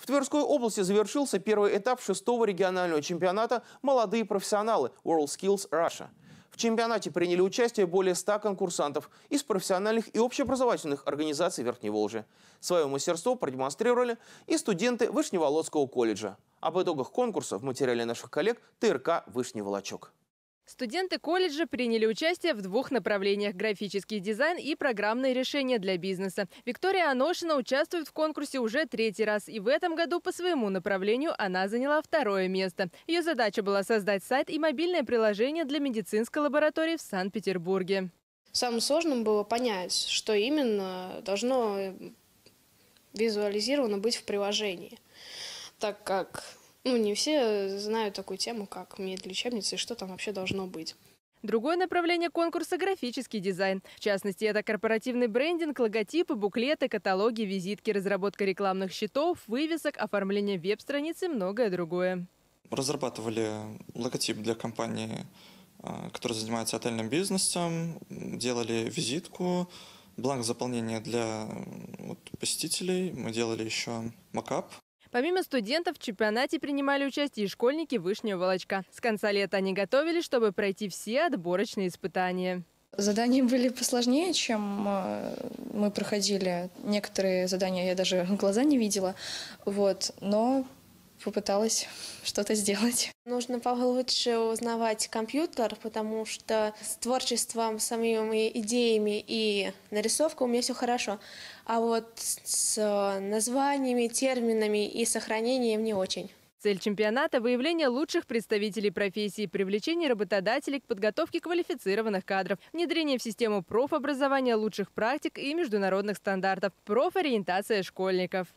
В Тверской области завершился первый этап шестого регионального чемпионата «Молодые профессионалы» WorldSkills Russia. В чемпионате приняли участие более 100 конкурсантов из профессиональных и общеобразовательных организаций Верхней Волжи. Свое мастерство продемонстрировали и студенты Вышневолодского колледжа. Об итогах конкурса в материале наших коллег ТРК «Вышний Волочок». Студенты колледжа приняли участие в двух направлениях – графический дизайн и программные решения для бизнеса. Виктория Аношина участвует в конкурсе уже третий раз, и в этом году по своему направлению она заняла второе место. Ее задача была создать сайт и мобильное приложение для медицинской лаборатории в Санкт-Петербурге. Самым сложным было понять, что именно должно визуализировано быть в приложении, так как ну, не все э, знают такую тему, как медлечебница и что там вообще должно быть. Другое направление конкурса – графический дизайн. В частности, это корпоративный брендинг, логотипы, буклеты, каталоги, визитки, разработка рекламных счетов, вывесок, оформление веб-страниц и многое другое. Разрабатывали логотип для компании, э, которая занимается отельным бизнесом, делали визитку, бланк заполнения для посетителей, мы делали еще макап Помимо студентов, в чемпионате принимали участие и школьники Вышнего Волочка. С конца лета они готовились, чтобы пройти все отборочные испытания. Задания были посложнее, чем э, мы проходили. Некоторые задания я даже глаза не видела. Вот. Но попыталась что-то сделать. Нужно получше узнавать компьютер, потому что с творчеством, самими идеями и нарисовкой у меня все хорошо. А вот с названиями, терминами и сохранением не очень. Цель чемпионата – выявление лучших представителей профессии, привлечение работодателей к подготовке квалифицированных кадров, внедрение в систему профобразования лучших практик и международных стандартов, профориентация школьников.